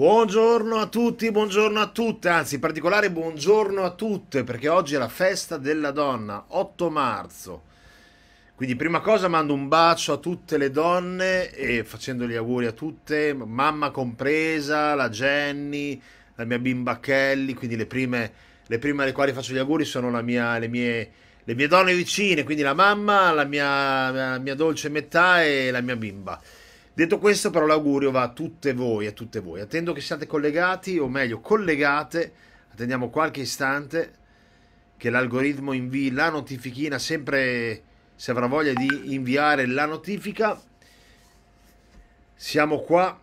Buongiorno a tutti, buongiorno a tutte, anzi in particolare buongiorno a tutte perché oggi è la festa della donna, 8 marzo. Quindi prima cosa mando un bacio a tutte le donne e facendo gli auguri a tutte, mamma compresa, la Jenny, la mia bimba Kelly, quindi le prime, le prime alle quali faccio gli auguri sono mia, le, mie, le, mie, donne vicine, quindi la mamma, la mia, la mia dolce metà e la mia bimba. Detto questo, però, l'augurio va a tutte voi, a tutte voi. Attendo che siate collegati, o meglio, collegate. Attendiamo qualche istante che l'algoritmo invii la notifichina, sempre se avrà voglia di inviare la notifica. Siamo qua.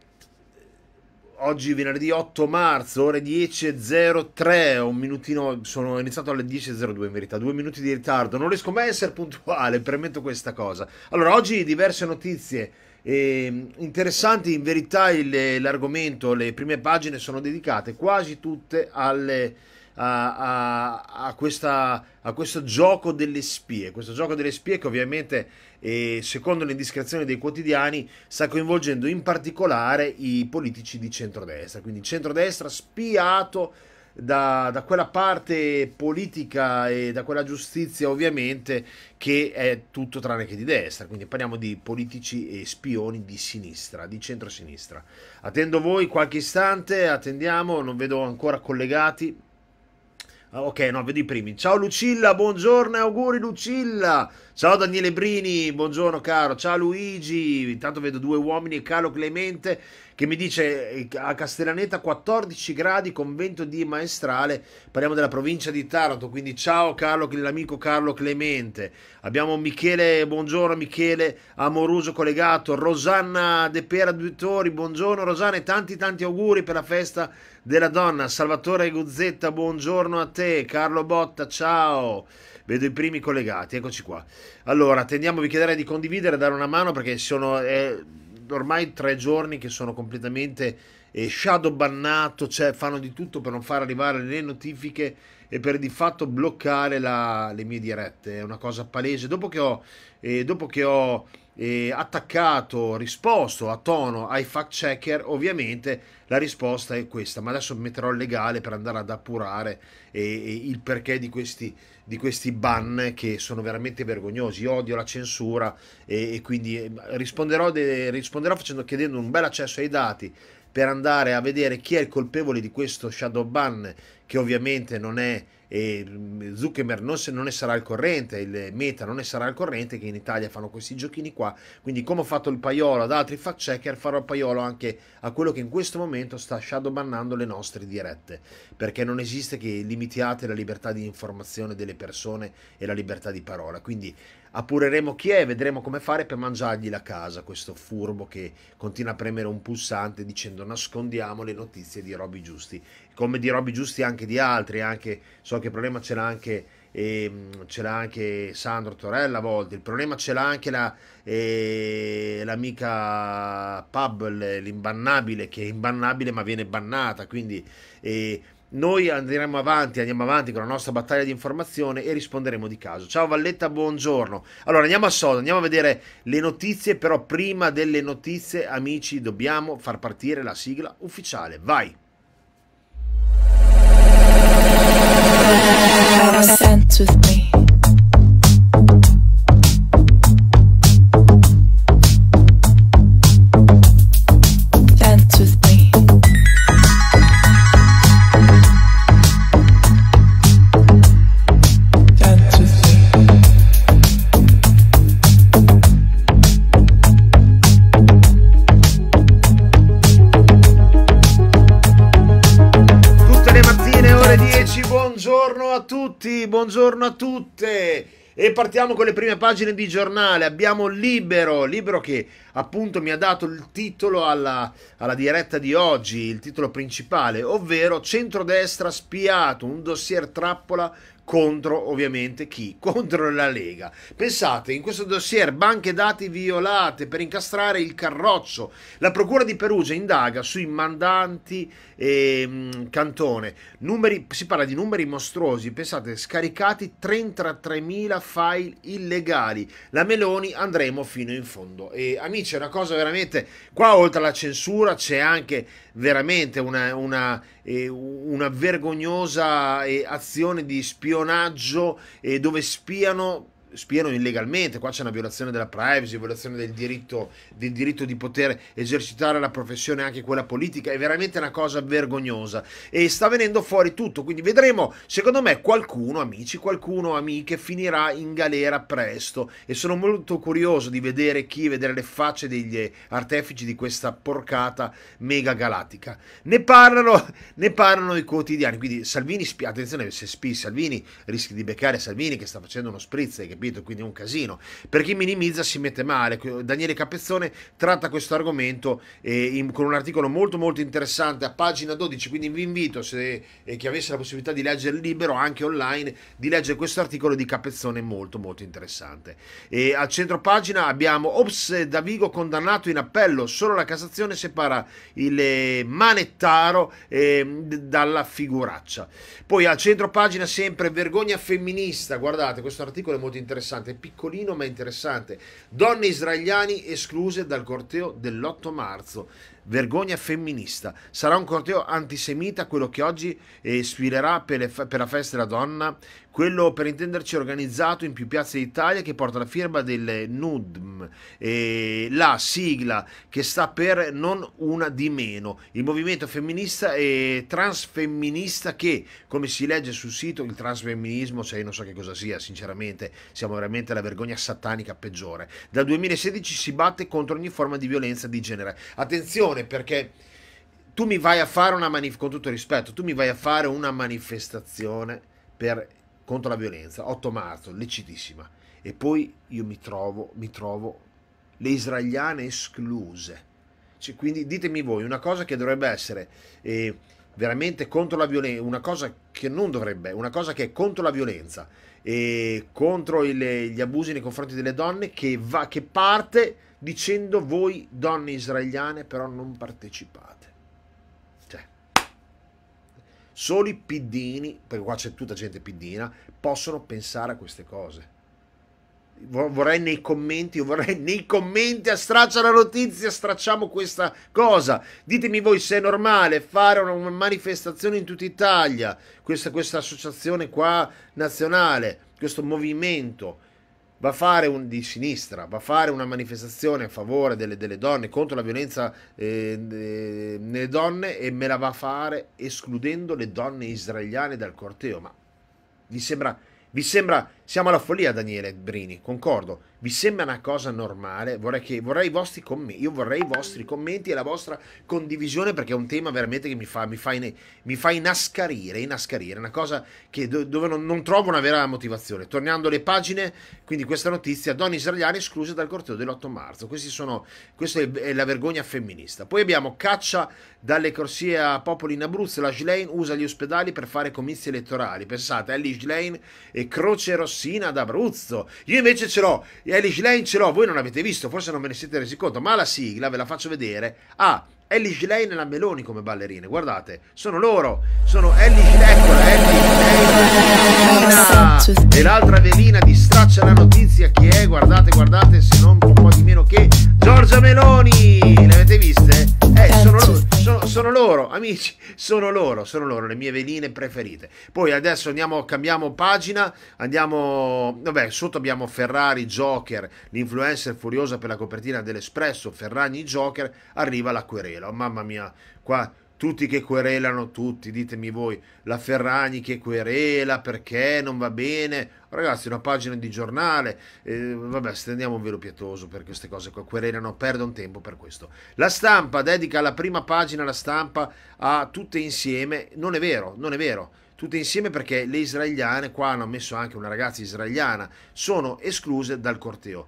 Oggi venerdì 8 marzo, ore 10.03, un minutino, sono iniziato alle 10.02 in verità, due minuti di ritardo, non riesco mai a essere puntuale, premetto questa cosa. Allora, oggi diverse notizie e, ehm, interessanti in verità il, l'argomento, le prime pagine sono dedicate quasi tutte alle, a, a, a, questa, a, questo gioco delle spie. Questo gioco delle spie che ovviamente, eh, secondo le indiscrezioni dei quotidiani, sta coinvolgendo in particolare i politici di centrodestra. Quindi centrodestra spiato da, da, quella parte politica e da quella giustizia ovviamente che è tutto tranne che di destra, quindi parliamo di politici e spioni di sinistra, di centrosinistra. Attendo voi qualche istante, attendiamo, non vedo ancora collegati. Ah, ok, no, vedo i primi. Ciao Lucilla, buongiorno e auguri Lucilla. Ciao Daniele Brini, buongiorno caro. Ciao Luigi, intanto vedo due uomini e Carlo Clemente che mi dice eh, a Castellaneta 14 gradi con vento di maestrale. Parliamo della provincia di Taranto, quindi ciao Carlo, l'amico Carlo Clemente. Abbiamo Michele, buongiorno Michele Amoruso collegato, Rosanna De Pera Duttori, buongiorno Rosanna e tanti tanti auguri per la festa della donna. Salvatore Guzzetta, buongiorno a te. Carlo Botta, ciao. Vedo i primi collegati, eccoci qua. Allora, tendiamo, vi chiederei di condividere, dare una mano perché sono eh, ormai tre giorni che sono completamente eh, shadow bannato, cioè fanno di tutto per non far arrivare le notifiche e per di fatto bloccare la, le mie dirette. È una cosa palese. Dopo che ho, eh, dopo che ho eh, attaccato, risposto a tono ai fact checker, ovviamente la risposta è questa. Ma adesso metterò il legale per andare ad appurare eh, eh il perché di questi, di questi ban che sono veramente vergognosi. Io odio la censura eh, e, quindi eh, risponderò, de, risponderò facendo, chiedendo un bel accesso ai dati per andare a vedere chi è il colpevole di questo shadow ban che ovviamente non è e Zuckerberg non, se, non, ne sarà al corrente, il Meta non ne sarà al corrente che in Italia fanno questi giochini qua, quindi come ho fatto il paiolo ad altri fact checker farò il paiolo anche a quello che in questo momento sta shadowbannando le nostre dirette, perché non esiste che limitiate la libertà di informazione delle persone e la libertà di parola, quindi appureremo chi è e vedremo come fare per mangiargli la casa, questo furbo che continua a premere un pulsante dicendo nascondiamo le notizie di Roby Giusti come di Robby Giusti anche di altri, anche, so che il problema ce l'ha anche, ehm, ce l'ha anche Sandro Torella a volte, il problema ce l'ha anche la, eh, l'amica Pub, l'imbannabile, che è imbannabile ma viene bannata, quindi eh, noi andremo avanti, andiamo avanti con la nostra battaglia di informazione e risponderemo di caso. Ciao Valletta, buongiorno. Allora andiamo a sodo, andiamo a vedere le notizie, però prima delle notizie, amici, dobbiamo far partire la sigla ufficiale. Vai! have a scent with me. a tutti, buongiorno a tutte. E partiamo con le prime pagine di giornale. Abbiamo Libero, Libero che appunto mi ha dato il titolo alla, alla diretta di oggi, il titolo principale, ovvero Centrodestra spiato, un dossier trappola contro ovviamente chi? Contro la Lega. Pensate, in questo dossier banche dati violate per incastrare il carroccio. La Procura di Perugia indaga sui mandanti eh, cantone. Numeri, si parla di numeri mostruosi, pensate, scaricati 33.000 file illegali. La Meloni andremo fino in fondo. E amici, è una cosa veramente... Qua oltre alla censura c'è anche veramente una, una, eh, una vergognosa eh, azione di spionaggio spionaggio eh, dove spiano spiano illegalmente, qua c'è una violazione della privacy, violazione del diritto, del diritto, di poter esercitare la professione anche quella politica, è veramente una cosa vergognosa e sta venendo fuori tutto, quindi vedremo, secondo me qualcuno, amici, qualcuno, amiche, finirà in galera presto e sono molto curioso di vedere chi, vedere le facce degli artefici di questa porcata mega galattica. Ne parlano, ne parlano i quotidiani, quindi Salvini, attenzione se spi, Salvini rischi di beccare Salvini che sta facendo uno spritz che capito? Quindi è un casino. Per chi minimizza si mette male. Daniele Capezzone tratta questo argomento eh, in, con un articolo molto molto interessante a pagina 12, quindi vi invito, se eh, chi avesse la possibilità di leggere il libro anche online, di leggere questo articolo di Capezzone molto molto interessante. E al centro pagina abbiamo Ops Davigo condannato in appello, solo la Cassazione separa il eh, manettaro eh, dalla figuraccia. Poi al centro pagina sempre vergogna femminista, guardate questo articolo è molto interessante interessante, piccolino ma interessante. Donne israeliane escluse dal corteo dell'8 marzo vergogna femminista. Sarà un corteo antisemita quello che oggi eh, sfilerà per, fe- per, la festa della donna, quello per intenderci organizzato in più piazze d'Italia che porta la firma del NUDM, eh, la sigla che sta per non una di meno, il movimento femminista e transfemminista che, come si legge sul sito, il transfemminismo, cioè non so che cosa sia, sinceramente, siamo veramente la vergogna satanica peggiore. Dal 2016 si batte contro ogni forma di violenza di genere. Attenzione! attenzione perché tu mi vai a fare una manifestazione, con tutto rispetto, tu mi vai a fare una manifestazione per, contro la violenza, 8 marzo, lecitissima, e poi io mi trovo, mi trovo le israeliane escluse. Cioè, quindi ditemi voi una cosa che dovrebbe essere... Eh, veramente contro la violenza, una cosa che non dovrebbe, una cosa che è contro la violenza e contro il, gli abusi nei confronti delle donne che, va, che parte dicendo voi donne israeliane però non partecipate. Cioè, solo i piddini, perché qua c'è tutta gente piddina, possono pensare a queste cose vorrei nei commenti, vorrei nei commenti a straccia la notizia, stracciamo questa cosa. Ditemi voi se è normale fare una manifestazione in tutta Italia, questa, questa associazione qua nazionale, questo movimento va a fare un di sinistra, va a fare una manifestazione a favore delle, delle donne, contro la violenza eh, nelle donne e me la va a fare escludendo le donne israeliane dal corteo. Ma vi sembra, vi sembra siamo alla follia, Daniele Brini, concordo. Vi sembra una cosa normale? Vorrei, che, vorrei Io vorrei i vostri commenti e la vostra condivisione perché è un tema veramente che mi fa, mi fa, in, mi fa inascarire, inascarire. Una cosa che, dove non, non, trovo una vera motivazione. Tornando alle pagine, quindi questa notizia, donne israeliane escluse dal corteo dell'8 marzo. Sono, questa è la vergogna femminista. Poi abbiamo caccia dalle corsie a popoli in Abruzzo. La Schlein usa gli ospedali per fare comizi elettorali. Pensate, Ellie Schlein e Croce Rossella Sina d'Abruzzo. Io invece ce l'ho, Elish Lane ce l'ho, voi non avete visto, forse non ve ne siete resi conto, ma la sigla ve la faccio vedere. Ah, Elish Lane e la Meloni come ballerine, guardate, sono loro, sono Elish Lane, eccola Elish e l'altra velina distraccia la notizia chi è? Guardate, guardate, se non un po' di meno che Giorgia Meloni! Le avete viste? Eh, sono loro, sono, sono loro, amici, sono loro, sono loro, le mie veline preferite. Poi adesso andiamo, cambiamo pagina, andiamo, vabbè, sotto abbiamo Ferrari, Joker, l'influencer furiosa per la copertina dell'Espresso, Ferragni, Joker, arriva la querela. Oh, mamma mia, qua tutti che querelano tutti, ditemi voi, la Ferragni che querela perché non va bene, ragazzi una pagina di giornale, eh, vabbè stendiamo un velo pietoso per queste cose qua, querelano, perdono tempo per questo. La stampa dedica la prima pagina, la stampa a tutte insieme, non è vero, non è vero, tutte insieme perché le israeliane, qua hanno messo anche una ragazza israeliana, sono escluse dal corteo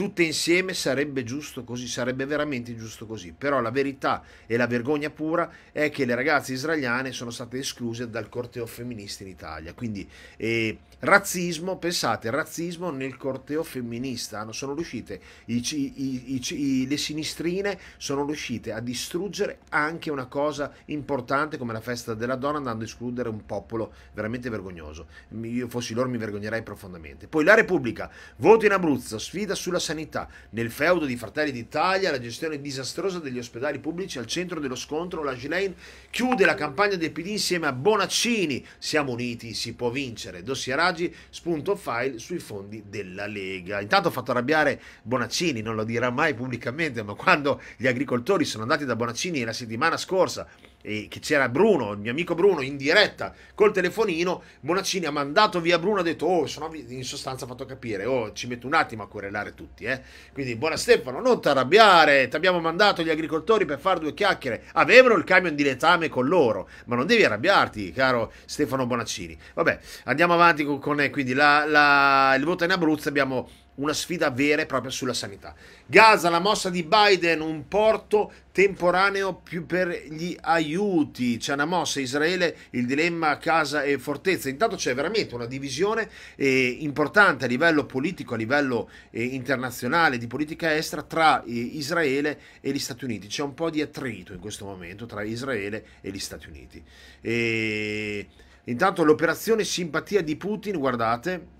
tutte insieme sarebbe giusto così, sarebbe veramente giusto così, però la verità e la vergogna pura è che le ragazze israeliane sono state escluse dal corteo femminista in Italia, quindi eh, razzismo, pensate, razzismo nel corteo femminista, sono riuscite, i, i, i, le sinistrine sono riuscite a distruggere anche una cosa importante come la festa della donna andando a escludere un popolo veramente vergognoso, io fossi loro mi vergognerei profondamente. Poi la Repubblica, voto in Abruzzo, sfida sulla sanità. Nel feudo di Fratelli d'Italia, la gestione disastrosa degli ospedali pubblici al centro dello scontro, la Gilein chiude la campagna del PD insieme a Bonaccini. Siamo uniti, si può vincere. Dossieraggi, spunto file sui fondi della Lega. Intanto ha fatto arrabbiare Bonaccini, non lo dirà mai pubblicamente, ma quando gli agricoltori sono andati da Bonaccini la settimana scorsa e che c'era Bruno, il mio amico Bruno, in diretta col telefonino, Bonaccini ha mandato via Bruno, ha detto, oh, sono in sostanza fatto capire, oh, ci metto un attimo a correlare tutti, eh. Quindi, buona Stefano, non ti arrabbiare, ti abbiamo mandato gli agricoltori per fare due chiacchiere, avevano il camion di letame con loro, ma non devi arrabbiarti, caro Stefano Bonaccini. Vabbè, andiamo avanti con, con eh, quindi la, la, il voto in Abruzzo, abbiamo una sfida vera e propria sulla sanità. Gaza, la mossa di Biden, un porto temporaneo più per gli aiuti. C'è una mossa Israele, il dilemma casa e fortezza. Intanto c'è veramente una divisione eh, importante a livello politico, a livello eh, internazionale, di politica estera tra eh, Israele e gli Stati Uniti. C'è un po' di attrito in questo momento tra Israele e gli Stati Uniti. E... Eh, intanto l'operazione simpatia di Putin, guardate,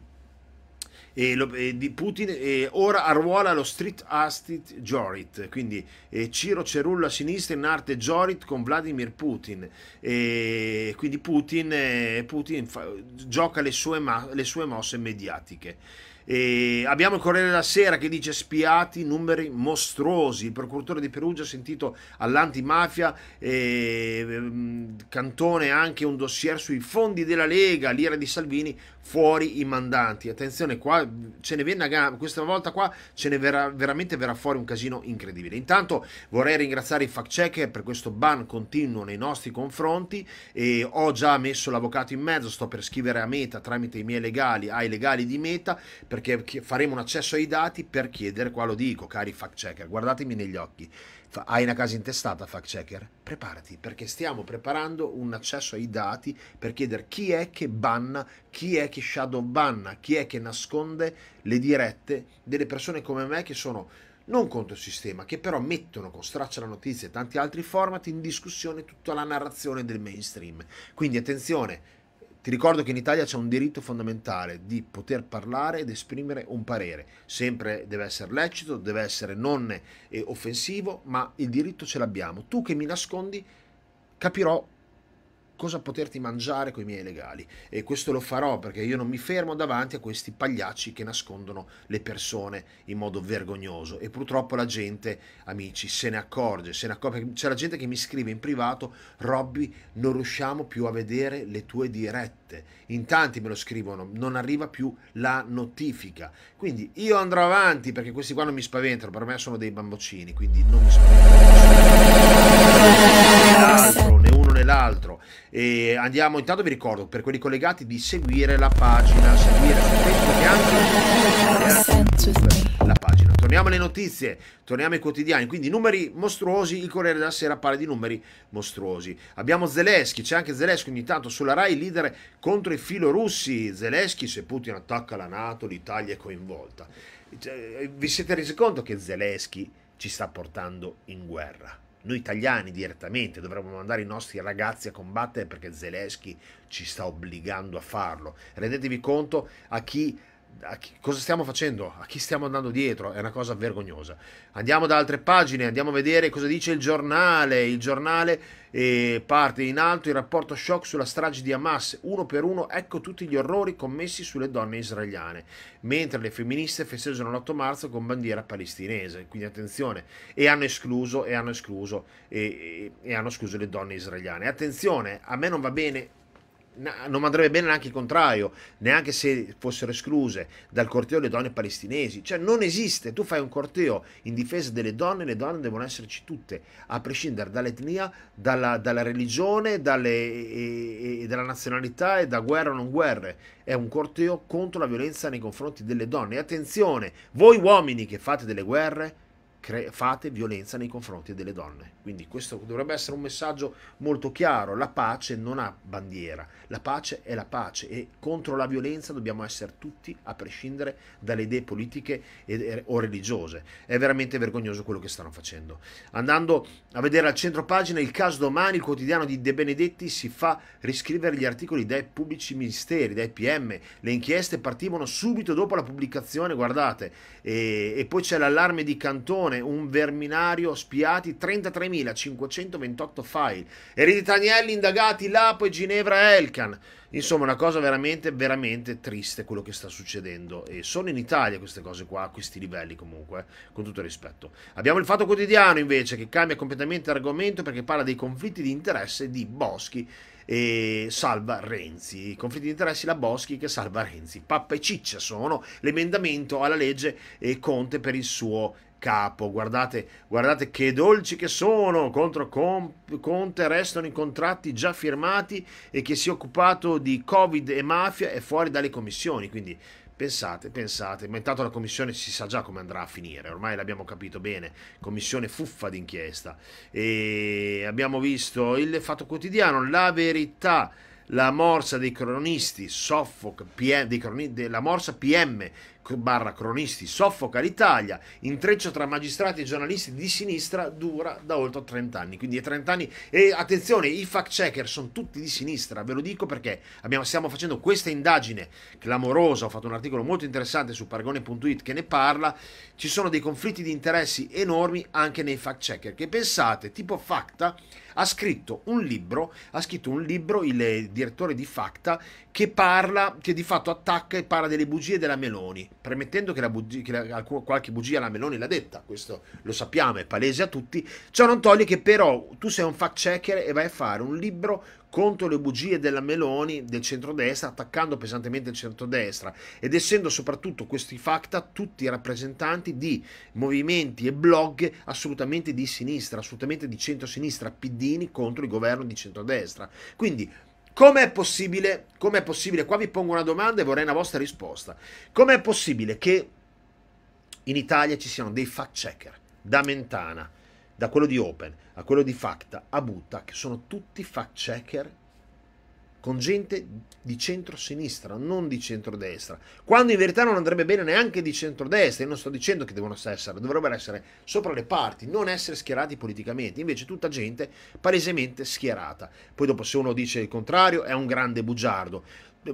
e, lo, e di Putin e ora arruola lo street astit Jorit, quindi eh, Ciro Cerullo a sinistra in arte Jorit con Vladimir Putin, e quindi Putin, Putin fa, gioca le sue, ma, le sue mosse mediatiche. E abbiamo il Corriere della Sera che dice spiati numeri mostruosi. Il procuratore di Perugia ha sentito all'antimafia eh, Cantone anche un dossier sui fondi della Lega, l'ira di Salvini fuori i mandanti. Attenzione, qua ce ne venne a questa volta qua ce ne verrà veramente verrà fuori un casino incredibile. Intanto vorrei ringraziare i fact checker per questo ban continuo nei nostri confronti e ho già messo l'avvocato in mezzo, sto per scrivere a Meta tramite i miei legali ai legali di Meta perché faremo un accesso ai dati per chiedere, qua lo dico, cari fact checker, guardatemi negli occhi hai una casa intestata, fact checker? Preparati, perché stiamo preparando un accesso ai dati per chiedere chi è che banna, chi è che shadow banna, chi è che nasconde le dirette delle persone come me che sono non contro il sistema, che però mettono con straccia la notizia e tanti altri format in discussione tutta la narrazione del mainstream. Quindi attenzione, ti ricordo che in Italia c'è un diritto fondamentale di poter parlare ed esprimere un parere. Sempre deve essere lecito, deve essere non eh, offensivo, ma il diritto ce l'abbiamo. Tu che mi nascondi, capirò cosa poterti mangiare con i miei legali. E questo lo farò perché io non mi fermo davanti a questi pagliacci che nascondono le persone in modo vergognoso. E purtroppo la gente, amici, se ne accorge, se ne accorge. C'è la gente che mi scrive in privato, Robby, non riusciamo più a vedere le tue dirette. In tanti me lo scrivono, non arriva più la notifica. Quindi io andrò avanti perché questi qua non mi spaventano, per me sono dei bambocini, quindi non mi spaventano l'altro. E andiamo, intanto vi ricordo per quelli collegati di seguire la pagina, seguire su anche la pagina. Torniamo alle notizie, torniamo ai quotidiani, quindi numeri mostruosi, il Corriere della Sera parla di numeri mostruosi. Abbiamo Zelensky, c'è anche Zelensky ogni tanto sulla RAI, leader contro i filorussi. Zelensky, se Putin attacca la Nato, l'Italia è coinvolta. Cioè, vi siete resi conto che Zelensky ci sta portando in guerra? noi italiani direttamente dovremmo mandare i nostri ragazzi a combattere perché Zelensky ci sta obbligando a farlo. Rendetevi conto a chi chi, cosa stiamo facendo? A chi stiamo andando dietro? È una cosa vergognosa. Andiamo da altre pagine, andiamo a vedere cosa dice il giornale. Il giornale eh, parte in alto il rapporto shock sulla strage di Hamas. Uno per uno, ecco tutti gli orrori commessi sulle donne israeliane. Mentre le femministe festeggiano l'8 marzo con bandiera palestinese. Quindi attenzione, e hanno escluso, e hanno escluso, e, e, e hanno escluso le donne israeliane. Attenzione, a me non va bene non andrebbe bene neanche il contrario, neanche se fossero escluse dal corteo le donne palestinesi. Cioè non esiste, tu fai un corteo in difesa delle donne, le donne devono esserci tutte, a prescindere dall'etnia, dalla, dalla religione, dalle, e, e, dalla nazionalità e da guerra o non guerre. È un corteo contro la violenza nei confronti delle donne. E attenzione, voi uomini che fate delle guerre, Cre- fate violenza nei confronti delle donne. Quindi questo dovrebbe essere un messaggio molto chiaro. La pace non ha bandiera, la pace è la pace e contro la violenza dobbiamo essere tutti, a prescindere dalle idee politiche e- o religiose. È veramente vergognoso quello che stanno facendo. Andando a vedere al centro pagina il caso domani, il quotidiano di De Benedetti si fa riscrivere gli articoli dai pubblici ministeri, dai PM. Le inchieste partivano subito dopo la pubblicazione, guardate. E, e poi c'è l'allarme di Cantone Leone, un verminario, spiati 33.528 file, Eredi Agnelli, indagati Lapo e Ginevra Elkan. Insomma, una cosa veramente, veramente triste quello che sta succedendo. E sono in Italia queste cose qua, a questi livelli comunque, eh, con tutto il rispetto. Abbiamo il Fatto Quotidiano invece, che cambia completamente argomento perché parla dei conflitti di interesse di Boschi e salva Renzi. I conflitti di interessi la Boschi che salva Renzi. Pappa e ciccia sono l'emendamento alla legge e eh, Conte per il suo capo. Guardate, guardate che dolci che sono. Contro Conte restano i contratti già firmati e che si è occupato di Covid e mafia è fuori dalle commissioni. Quindi Pensate, pensate, ma intanto la commissione si sa già come andrà a finire, ormai l'abbiamo capito bene, commissione fuffa d'inchiesta. E abbiamo visto il Fatto Quotidiano, la verità, la morsa dei cronisti, soffoc, PM, dei cronisti, la morsa PM, barra cronisti soffoca l'Italia, intreccio tra magistrati e giornalisti di sinistra dura da oltre 30 anni, quindi è 30 anni e attenzione i fact checker sono tutti di sinistra, ve lo dico perché abbiamo, stiamo facendo questa indagine clamorosa, ho fatto un articolo molto interessante su paragone.it che ne parla, ci sono dei conflitti di interessi enormi anche nei fact checker, che pensate tipo Facta ha scritto un libro, ha scritto un libro il direttore di Facta che parla, che di fatto attacca e parla delle bugie della Meloni premettendo che, la bugia, che la, qualche bugia la Meloni l'ha detta, questo lo sappiamo, è palese a tutti, ciò non toglie che però tu sei un fact checker e vai a fare un libro contro le bugie della Meloni del centrodestra, attaccando pesantemente il centrodestra ed essendo soprattutto questi facta tutti rappresentanti di movimenti e blog assolutamente di sinistra, assolutamente di centrosinistra, piddini contro il governo di centrodestra. Quindi Com'è possibile, com'è possibile, qua vi pongo una domanda e vorrei una vostra risposta, com'è possibile che in Italia ci siano dei fact checker da Mentana, da quello di Open a quello di Facta, a Butta, che sono tutti fact checker con gente di centrosinistra, non di centrodestra. Quando in verità non andrebbe bene neanche di centrodestra, io non sto dicendo che devono essere, dovrebbero essere sopra le parti, non essere schierati politicamente, invece tutta gente palesemente schierata. Poi dopo se uno dice il contrario è un grande bugiardo,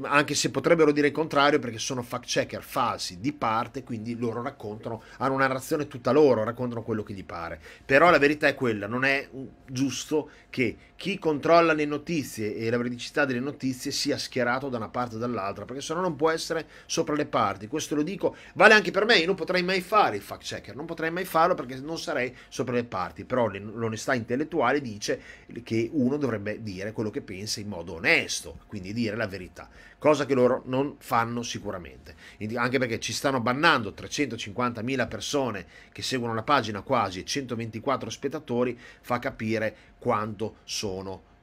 anche se potrebbero dire il contrario perché sono fact checker falsi di parte, quindi loro raccontano, hanno una narrazione tutta loro, raccontano quello che gli pare. Però la verità è quella, non è giusto che chi controlla le notizie e la veridicità delle notizie sia schierato da una parte o dall'altra, perché sennò non può essere sopra le parti. Questo lo dico, vale anche per me, io non potrei mai fare il fact checker, non potrei mai farlo perché non sarei sopra le parti, però l'onestà intellettuale dice che uno dovrebbe dire quello che pensa in modo onesto, quindi dire la verità cosa che loro non fanno sicuramente, anche perché ci stanno bannando 350.000 persone che seguono la pagina quasi e 124 spettatori, fa capire quanto sono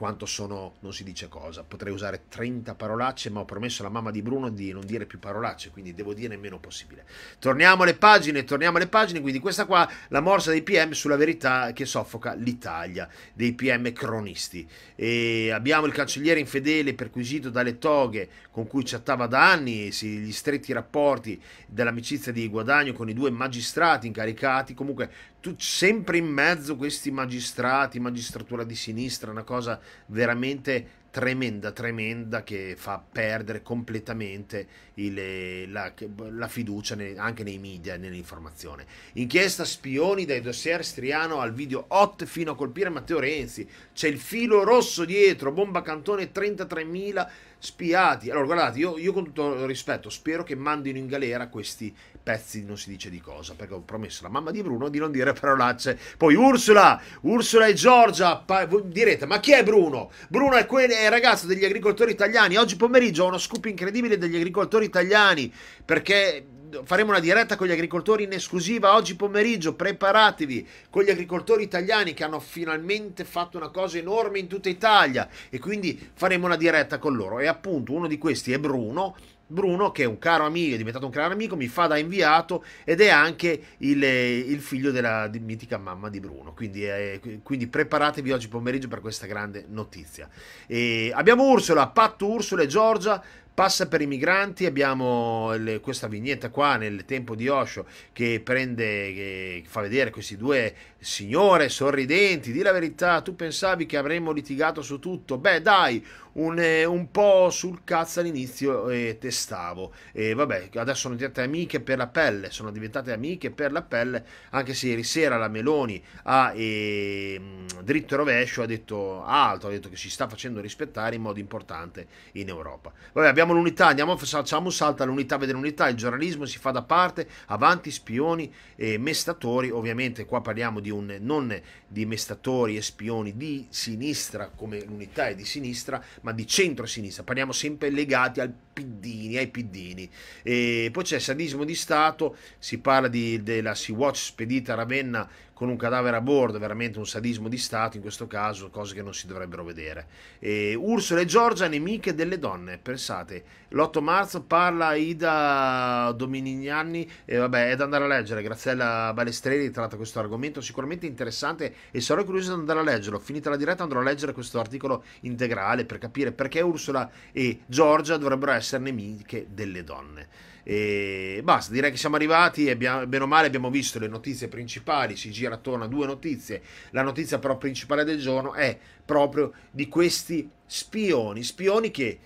quanto sono, non si dice cosa, potrei usare 30 parolacce, ma ho promesso alla mamma di Bruno di non dire più parolacce, quindi devo dire meno possibile. Torniamo alle pagine, torniamo alle pagine, quindi questa qua, la morsa dei PM sulla verità che soffoca l'Italia, dei PM cronisti. E abbiamo il cancelliere infedele perquisito dalle toghe con cui chattava da anni, gli stretti rapporti dell'amicizia di guadagno con i due magistrati incaricati, comunque tu, sempre in mezzo questi magistrati, magistratura di sinistra, una cosa veramente tremenda, tremenda che fa perdere completamente il, la, la, fiducia ne, anche nei media e nell'informazione. Inchiesta spioni dai dossier Striano al video hot fino a colpire Matteo Renzi. C'è il filo rosso dietro, bomba cantone 33.000 spiati. Allora, guardate, io, io, con tutto il rispetto spero che mandino in galera questi pezzi non si dice di cosa, perché ho promesso alla mamma di Bruno di non dire parolacce. Poi Ursula, Ursula e Giorgia, pa- direte, ma chi è Bruno? Bruno è quel è ragazzo degli agricoltori italiani. Oggi pomeriggio ho uno scoop incredibile degli agricoltori italiani, perché faremo una diretta con gli agricoltori in esclusiva oggi pomeriggio, preparatevi con gli agricoltori italiani che hanno finalmente fatto una cosa enorme in tutta Italia e quindi faremo una diretta con loro e appunto uno di questi è Bruno Bruno, che è un caro amico, è diventato un caro amico, mi fa da inviato ed è anche il, il figlio della di, mitica mamma di Bruno. Quindi, eh, quindi, preparatevi oggi pomeriggio per questa grande notizia. E abbiamo Ursula, Patto Ursula e Giorgia Passa per i migranti, abbiamo le, questa vignetta qua nel tempo di Osho che prende, che fa vedere questi due signore sorridenti, di la verità, tu pensavi che avremmo litigato su tutto? Beh dai, un, eh, un po' sul cazzo all'inizio eh, testavo e vabbè, adesso sono diventate amiche per la pelle, sono diventate amiche per la pelle, anche se ieri sera la Meloni ha... Eh, dritto e rovescio ha detto altro, ha detto che si sta facendo rispettare in modo importante in Europa. Vabbè, abbiamo l'unità, andiamo, facciamo un salto all'unità, vedere l'unità, il giornalismo si fa da parte, avanti, spioni e mestatori, ovviamente qua parliamo di un, non di mestatori e spioni di sinistra come l'unità è di sinistra, ma di centro-sinistra, parliamo sempre legati al piddini, ai piddini. E poi c'è sadismo di Stato, si parla di, della Sea-Watch spedita a Ravenna con un cadavere a bordo, veramente un sadismo di Stato in questo caso, cose che non si dovrebbero vedere. E Ursula e Giorgia, nemiche delle donne, pensate, l'8 marzo parla Ida Dominignani, e vabbè è da andare a leggere, Graziella Balestrelli tratta questo argomento sicuramente interessante e sarò curioso di andare a leggerlo, finita la diretta andrò a leggere questo articolo integrale per capire perché Ursula e Giorgia dovrebbero essere essere nemiche delle donne. E basta, direi che siamo arrivati bene o male abbiamo visto le notizie principali, si gira attorno a due notizie. La notizia però principale del giorno è proprio di questi spioni, spioni che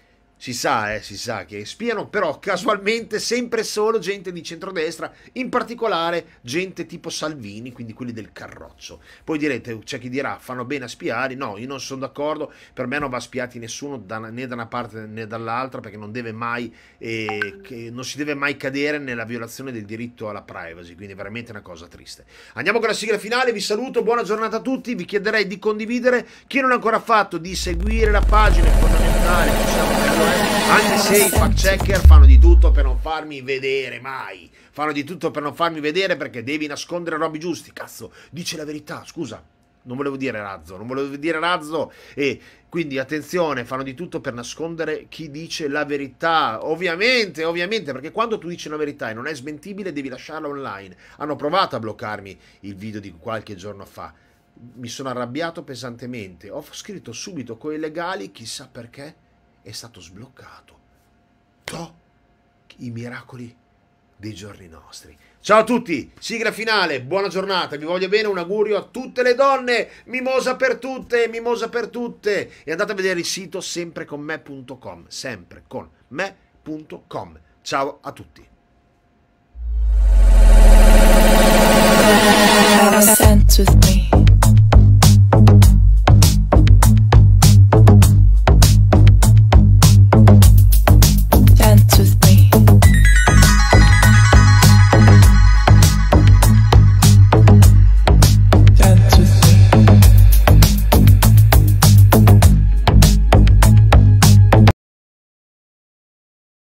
si sa, eh, si sa che spiano, però casualmente sempre solo gente di centrodestra, in particolare gente tipo Salvini, quindi quelli del carroccio. Poi direte, c'è chi dirà, fanno bene a spiare, no, io non sono d'accordo, per me non va spiati nessuno da, né da una parte né dall'altra, perché non, deve mai, eh, non si deve mai cadere nella violazione del diritto alla privacy, quindi è veramente una cosa triste. Andiamo con la sigla finale, vi saluto, buona giornata a tutti, vi chiederei di condividere, chi non l'ha ancora fatto di seguire la pagina, è fondamentale, possiamo... Anche se i fact checker fanno di tutto per non farmi vedere mai. Fanno di tutto per non farmi vedere perché devi nascondere robi giusti. Cazzo, dice la verità, scusa. Non volevo dire razzo, non volevo dire razzo. E quindi attenzione, fanno di tutto per nascondere chi dice la verità. Ovviamente, ovviamente, perché quando tu dici una verità e non è smentibile, devi lasciarla online. Hanno provato a bloccarmi il video di qualche giorno fa mi sono arrabbiato pesantemente. Ho scritto subito con i legali, chissà perché è stato sbloccato. To! I miracoli dei giorni nostri. Ciao a tutti, sigla finale, buona giornata, vi voglio bene, un augurio a tutte le donne, mimosa per tutte, mimosa per tutte. E andate a vedere il sito sempreconme.com, sempre con me.com. Ciao a tutti. Dance with me.